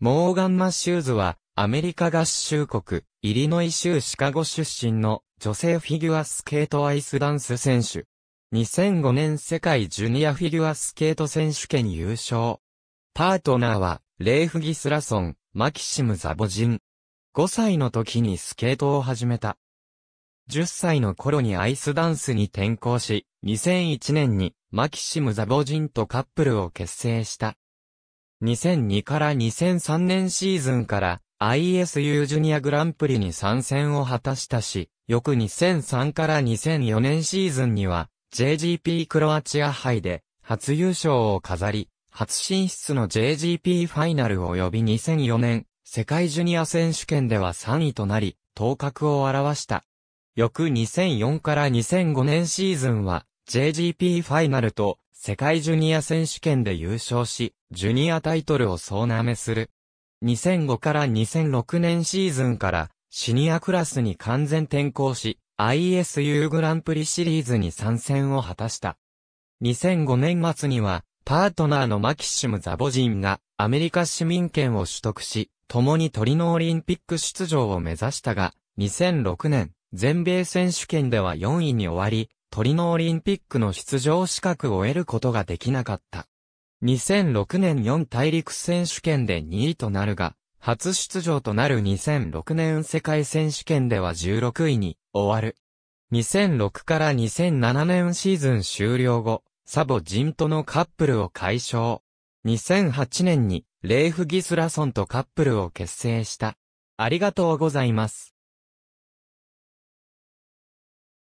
モーガン・マシューズは、アメリカ合衆国、イリノイ州シカゴ出身の女性フィギュアスケートアイスダンス選手。2005年世界ジュニアフィギュアスケート選手権優勝。パートナーは、レイフ・ギスラソン、マキシム・ザボジン。5歳の時にスケートを始めた。10歳の頃にアイスダンスに転向し、2001年にマキシム・ザボジンとカップルを結成した。2002から2003年シーズンから ISU ジュニアグランプリに参戦を果たしたし、翌2003から2004年シーズンには JGP クロアチア杯で初優勝を飾り、初進出の JGP ファイナル及び2004年世界ジュニア選手権では3位となり、頭角を現した。翌2004から2005年シーズンは JGP ファイナルと世界ジュニア選手権で優勝し、ジュニアタイトルを総なめする。2005から2006年シーズンからシニアクラスに完全転向し、ISU グランプリシリーズに参戦を果たした。2005年末には、パートナーのマキシム・ザボジンがアメリカ市民権を取得し、共にトリノオリンピック出場を目指したが、2006年、全米選手権では4位に終わり、トリノオリンピックの出場資格を得ることができなかった。2006年4大陸選手権で2位となるが、初出場となる2006年世界選手権では16位に終わる。2006から2007年シーズン終了後、サボジンとのカップルを解消。2008年にレイフ・ギスラソンとカップルを結成した。ありがとうございます。